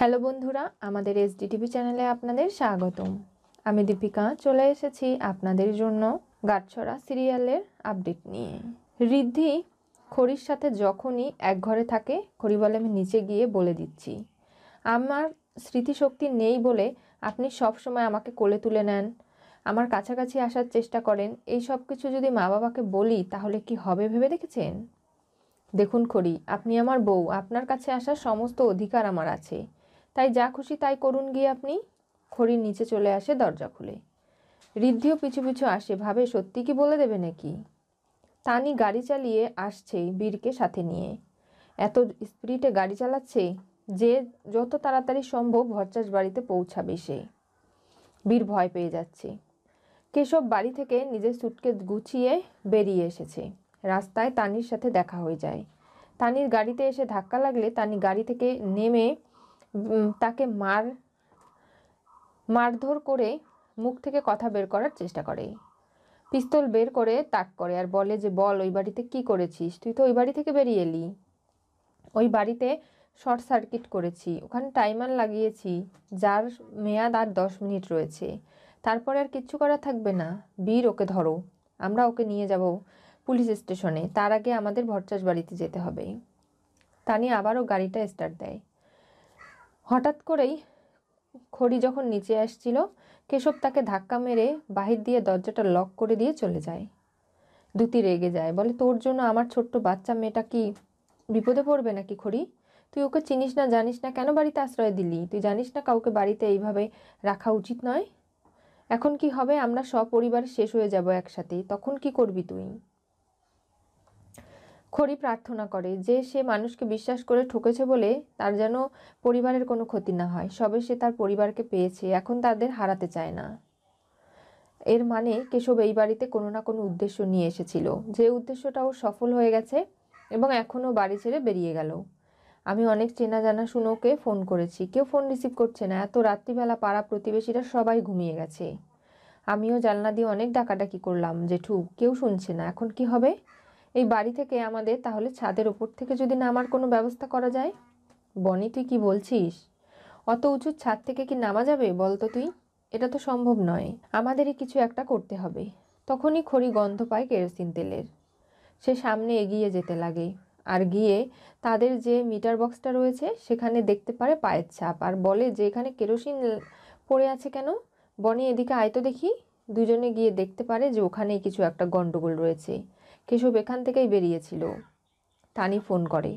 hello বন্ধুরা আমাদের TV চ্যানেলে আপনাদের স্বাগতম আমি দীপিকা চলে এসেছি আপনাদের জন্য গাছছড়া সিরিয়ালের আপডেট নিয়ে ঋদ্ধি খড়ির সাথে যখনই এক ঘরে থাকে খড়ি বলে আমি নিচে গিয়ে বলে দিচ্ছি আমার স্মৃতিশক্তি নেই বলে আপনি সব সময় আমাকে কোলে তুলে নেন আমার কাছাকাছি আসার চেষ্টা করেন এই সব কিছু যদি মা বাবাকে বলি তাহলে কি হবে ভেবে দেখেছেন দেখুন খড়ি আপনি আমার বউ আপনার কাছে আসার সমস্ত অধিকার আমার আছে তাই যা খুশি তাই করুন গিয়ে আপনি খড়ির নিচে চলে আসে দরজা খুলে ঋদ্ধিও পিছু পিছু আসে ভাবে সত্যি কি বলে দেবে নাকি তানি গাড়ি চালিয়ে আসছে বীরকে সাথে নিয়ে এত স্পিডে গাড়ি চালাচ্ছে যে যত তাড়াতাড়ি সম্ভব ভরচাষ বাড়িতে পৌঁছাবে সে বীর ভয় পেয়ে যাচ্ছে কেশব বাড়ি থেকে নিজের সুটকে গুছিয়ে বেরিয়ে এসেছে রাস্তায় তানির সাথে দেখা হয়ে যায় তানির গাড়িতে এসে ধাক্কা লাগলে তানি গাড়ি থেকে নেমে তাকে মার মারধর করে মুখ থেকে কথা বের করার চেষ্টা করে পিস্তল বের করে তাক করে আর বলে যে বল ওই বাড়িতে কি করেছিস তুই তো ওই বাড়ি থেকে বেরিয়ে এলি ওই বাড়িতে শর্ট সার্কিট করেছি ওখানে টাইমার লাগিয়েছি যার মেয়াদ আর দশ মিনিট রয়েছে তারপরে আর কিচ্ছু করা থাকবে না বীর ওকে ধরো আমরা ওকে নিয়ে যাব পুলিশ স্টেশনে তার আগে আমাদের ভট্টাস বাড়িতে যেতে হবে তানি আবারও গাড়িটা স্টার্ট দেয় হঠাৎ করেই খড়ি যখন নিচে আসছিল কেশব তাকে ধাক্কা মেরে বাহির দিয়ে দরজাটা লক করে দিয়ে চলে যায় দুতি রেগে যায় বলে তোর জন্য আমার ছোট্ট বাচ্চা মেয়েটা কি বিপদে পড়বে নাকি খড়ি তুই ওকে চিনিস না জানিস না কেন বাড়িতে আশ্রয় দিলি তুই জানিস না কাউকে বাড়িতে এইভাবে রাখা উচিত নয় এখন কি হবে আমরা সপরিবার শেষ হয়ে যাব একসাথে তখন কি করবি তুই খড়ি প্রার্থনা করে যে সে মানুষকে বিশ্বাস করে ঠকেছে বলে তার যেন পরিবারের কোনো ক্ষতি না হয় সবে সে তার পরিবারকে পেয়েছে এখন তাদের হারাতে চায় না এর মানে কেশব এই বাড়িতে কোনো না কোনো উদ্দেশ্য নিয়ে এসেছিল যে উদ্দেশ্যটা ও সফল হয়ে গেছে এবং এখনও বাড়ি ছেড়ে বেরিয়ে গেল আমি অনেক চেনা জানা শুনোকে ফোন করেছি কেউ ফোন রিসিভ করছে না এত রাত্রিবেলা পাড়া প্রতিবেশীরা সবাই ঘুমিয়ে গেছে আমিও জানলা দিয়ে অনেক ডাকাডাকি করলাম জেঠু কেউ শুনছে না এখন কি হবে এই বাড়ি থেকে আমাদের তাহলে ছাদের ওপর থেকে যদি নামার কোনো ব্যবস্থা করা যায় বনি তুই কি বলছিস অত উঁচুর ছাদ থেকে কি নামা যাবে বলতো তুই এটা তো সম্ভব নয় আমাদেরই কিছু একটা করতে হবে তখনই খড়ি গন্ধ পায় কেরোসিন তেলের সে সামনে এগিয়ে যেতে লাগে আর গিয়ে তাদের যে মিটার বক্সটা রয়েছে সেখানে দেখতে পারে পায়ের ছাপ আর বলে যে এখানে কেরোসিন পড়ে আছে কেন বনি এদিকে আয়তো দেখি দুজনে গিয়ে দেখতে পারে যে ওখানেই কিছু একটা গণ্ডগোল রয়েছে কেশব এখান থেকেই বেরিয়েছিল তানি ফোন করে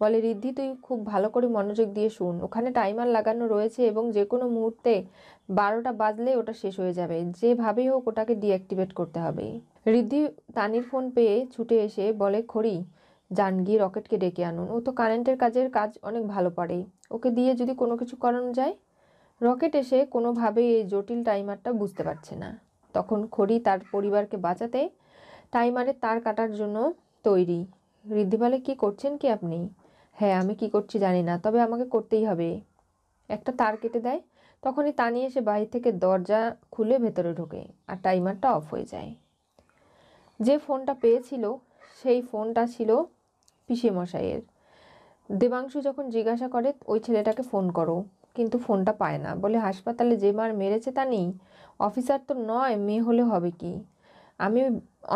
বলে রিদ্ধি তুই খুব ভালো করে মনোযোগ দিয়ে শুন ওখানে টাইমার লাগানো রয়েছে এবং যে কোনো মুহূর্তে বারোটা বাজলে ওটা শেষ হয়ে যাবে যেভাবেই হোক ওটাকে ডিঅ্যাক্টিভেট করতে হবে রিদ্ধি তানির ফোন পেয়ে ছুটে এসে বলে খড়ি যান গিয়ে রকেটকে ডেকে আনুন ও তো কারেন্টের কাজের কাজ অনেক ভালো পারে ওকে দিয়ে যদি কোনো কিছু করানো যায় রকেট এসে কোনোভাবেই এই জটিল টাইমারটা বুঝতে পারছে না তখন খড়ি তার পরিবারকে বাঁচাতে টাইমারের তার কাটার জন্য তৈরি ঋদ্ধি বলে কী করছেন কি আপনি হ্যাঁ আমি কি করছি জানি না তবে আমাকে করতেই হবে একটা তার কেটে দেয় তখনই তা নিয়ে এসে বাড়ি থেকে দরজা খুলে ভেতরে ঢোকে আর টাইমারটা অফ হয়ে যায় যে ফোনটা পেয়েছিল সেই ফোনটা ছিল মশাইয়ের দেবাংশু যখন জিজ্ঞাসা করে ওই ছেলেটাকে ফোন করো কিন্তু ফোনটা পায় না বলে হাসপাতালে যে মার মেরেছে তা নেই অফিসার তো নয় মেয়ে হলে হবে কি আমি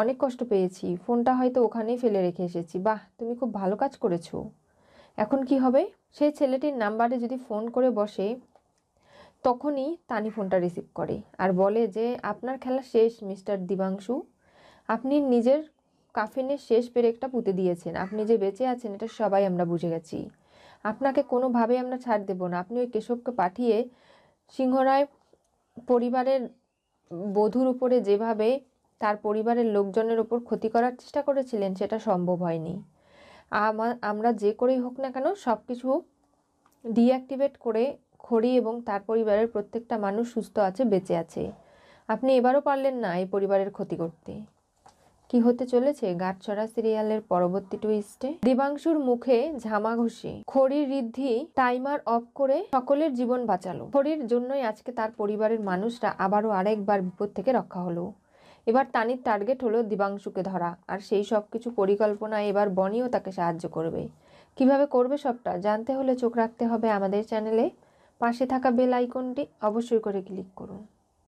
অনেক কষ্ট পেয়েছি ফোনটা হয়তো ওখানেই ফেলে রেখে এসেছি বাহ তুমি খুব ভালো কাজ করেছো এখন কি হবে সেই ছেলেটির নাম্বারে যদি ফোন করে বসে তখনই তানি ফোনটা রিসিভ করে আর বলে যে আপনার খেলা শেষ মিস্টার দিবাংশু আপনি নিজের কাফিনের শেষ পেরেকটা পুঁতে দিয়েছেন আপনি যে বেঁচে আছেন এটা সবাই আমরা বুঝে গেছি আপনাকে কোনোভাবে আমরা ছাড় দেব না আপনি ওই কেশবকে পাঠিয়ে সিংহরায় পরিবারের বধুর উপরে যেভাবে তার পরিবারের লোকজনের ওপর ক্ষতি করার চেষ্টা করেছিলেন সেটা সম্ভব হয়নি আমরা যে করেই হোক না কেন সব কিছু ডিঅ্যাক্টিভেট করে খড়ি এবং তার পরিবারের প্রত্যেকটা মানুষ সুস্থ আছে বেঁচে আছে আপনি এবারও পারলেন না এই পরিবারের ক্ষতি করতে কি হতে চলেছে গাছছড়া সিরিয়ালের পরবর্তী টুইস্টে দিবাংশুর মুখে ঝামা ঘষি খড়ির রিদ্ধি টাইমার অফ করে সকলের জীবন বাঁচালো খড়ির জন্যই আজকে তার পরিবারের মানুষরা আবারও আরেকবার বিপদ থেকে রক্ষা হলো এবার তানির টার্গেট হলো দিবাংশুকে ধরা আর সেই সব কিছু পরিকল্পনা এবার বনিও তাকে সাহায্য করবে কিভাবে করবে সবটা জানতে হলে চোখ রাখতে হবে আমাদের চ্যানেলে পাশে থাকা বেল আইকনটি অবশ্যই করে ক্লিক করুন